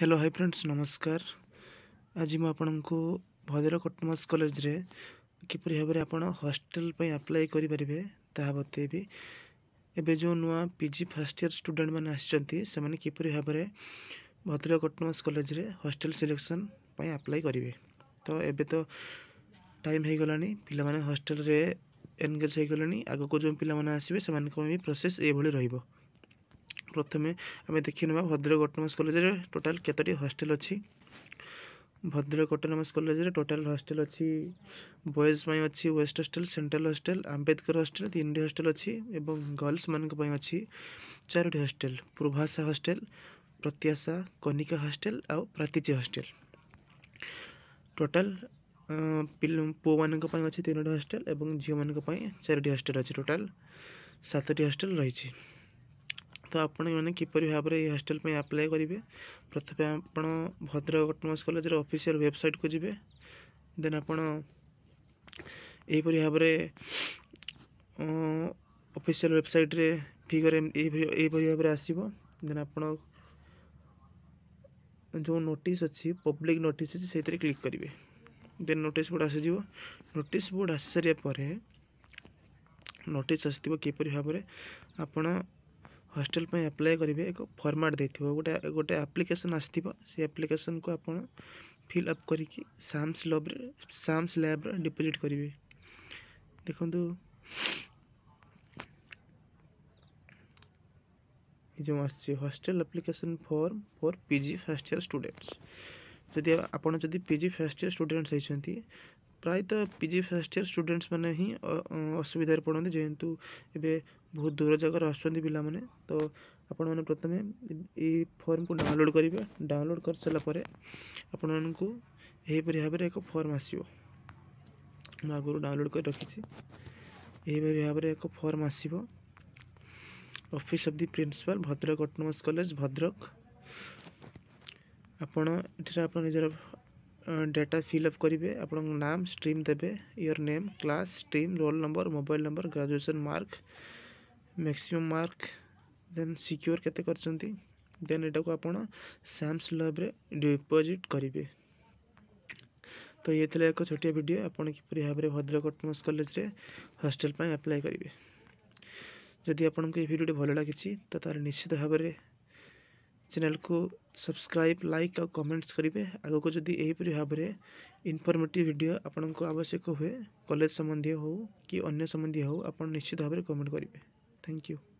hello high friends ନମସ୍କାର ଆଜି ମୁଁ ଆପଣଙ୍କୁ ଭଦ୍ରକ ଅଟୋନମସ୍ କଲେଜରେ କିପରି ଭାବରେ ଆପଣ ହଷ୍ଟେଲ୍ ପାଇଁ ଆପ୍ଲାଏ କରିପାରିବେ ତାହା ବତେଇବି ଏବେ ଯେଉଁ ନୂଆ ପି ଜି ଫାର୍ଷ୍ଟ ଇୟର୍ ଷ୍ଟୁଡ଼େଣ୍ଟମାନେ ଆସିଛନ୍ତି ସେମାନେ କିପରି ଭାବରେ ଭଦ୍ରକ ଅଟୋନମସ୍ କଲେଜରେ ହଷ୍ଟେଲ୍ ସିଲେକ୍ସନ୍ ପାଇଁ ଆପ୍ଲାଏ କରିବେ ତ ଏବେ ତ ଟାଇମ୍ ହୋଇଗଲାଣି ପିଲାମାନେ ହଷ୍ଟେଲ୍ରେ ଏନ୍ଗେଜ୍ ହୋଇଗଲେଣି ଆଗକୁ ଯେଉଁ ପିଲାମାନେ ଆସିବେ ସେମାନଙ୍କ ପାଇଁ ବି ପ୍ରୋସେସ୍ ଏଇଭଳି ରହିବ ପ୍ରଥମେ ଆମେ ଦେଖିନେବା ଭଦ୍ରକ ଅଟୋନମସ୍ କଲେଜରେ ଟୋଟାଲ୍ କେତୋଟି ହଷ୍ଟେଲ୍ ଅଛି ଭଦ୍ରକ ଅଟୋନମସ୍ କଲେଜରେ ଟୋଟାଲ୍ ହଷ୍ଟେଲ୍ ଅଛି ବଏଜ୍ ପାଇଁ ଅଛି west hostel central hostel Ambedkar hostel ତିନିଟି ହଷ୍ଟେଲ୍ ଅଛି ଏବଂ ଗର୍ଲସମାନଙ୍କ ପାଇଁ ଅଛି ଚାରୋଟି hostel Purbasha hostel Pratyasha Kanika hostel ଆଉ ପ୍ରାତିଜୀ ହଷ୍ଟେଲ୍ ଟୋଟାଲ୍ ପୁଅମାନଙ୍କ ପାଇଁ ଅଛି ତିନୋଟି ହଷ୍ଟେଲ୍ ଏବଂ ଝିଅମାନଙ୍କ ପାଇଁ ଚାରୋଟି ହଷ୍ଟେଲ୍ ଅଛି ଟୋଟାଲ୍ ସାତଟି ହଷ୍ଟେଲ୍ ରହିଛି तो आपने किपर भाव में हस्टेल आप्लाय करेंगे प्रथम आप भद्रक अटोनमस कलेजर अफिसील वेबसाइट को जी दे आपरी भाव अफिशियल वेबसाइट रे फिगर यहपर भाव आसो दे जो नोटिस अच्छी पब्लिक नोटिस अच्छे से क्लिक करेंगे देन नोटिस बोर्ड आस नोटिस बोर्ड आस सर नोटिस आसपर भाव में आपड़ हस्टेल अप्लाई करेंगे एक फर्माट दे गोटे गोटे आप्लिकेसन आप्लिकेसन को आप फिलअप कर लब्रे साम्स लैब्रे डिपोजिट करेंगे देखु जो hostel application form for PG first year students जदि आपड़ पिजि फास्ट इयर स्टूडेंट्स होती ପ୍ରାୟତଃ ପି ଜି ଫାର୍ଷ୍ଟ ଇୟର୍ ଷ୍ଟୁଡ଼େଣ୍ଟସ୍ମାନେ ହିଁ ଅସୁବିଧାରେ ପଡ଼ନ୍ତି ଯେହେତୁ ଏବେ ବହୁତ ଦୂର ଜାଗାରୁ ଆସୁଛନ୍ତି ପିଲାମାନେ ତ ଆପଣମାନେ ପ୍ରଥମେ ଏଇ ଫର୍ମକୁ ଡାଉନଲୋଡ଼୍ କରିବେ ଡାଉନଲୋଡ଼୍ କରିସାରିଲା ପରେ ଆପଣମାନଙ୍କୁ ଏହିପରି ଭାବରେ ଏକ ଫର୍ମ ଆସିବ ମୁଁ ଆଗରୁ ଡାଉନଲୋଡ଼୍ କରି ରଖିଛି ଏହିପରି ଭାବରେ ଏକ ଫର୍ମ ଆସିବ office of the principal Bhadrak autonomous college Bhadrak ଆପଣ ଏଠାରେ ଆପଣ ନିଜର ডেটা ফিল অপ করবে আপনার নাম স্ট্রিম দেবে your name class stream roll number mobile number graduation mark maximum mark then secure কেতে করছেন দেন এটা আপনার স্যাম স্লବ୍রে ডিপোজিট করবে তো ये था एक छोटिया भिड आपड़ किपर भाव में Bhadrak autonomous college hostel apply करेंगे जदि आपंक ये भिडियो भल लगी तो तार निश्चित भाव में चैनल को सब्सक्राइब लाइक और कमेंट्स करेंगे आगे को जदि यहीपर भाव इनफर्मेट भिड आपण को आवश्यक हुए कॉलेज संबंधी हो कि अन्य संबंधी हो आप निश्चित भाव में कमेंट करेंगे थैंक यू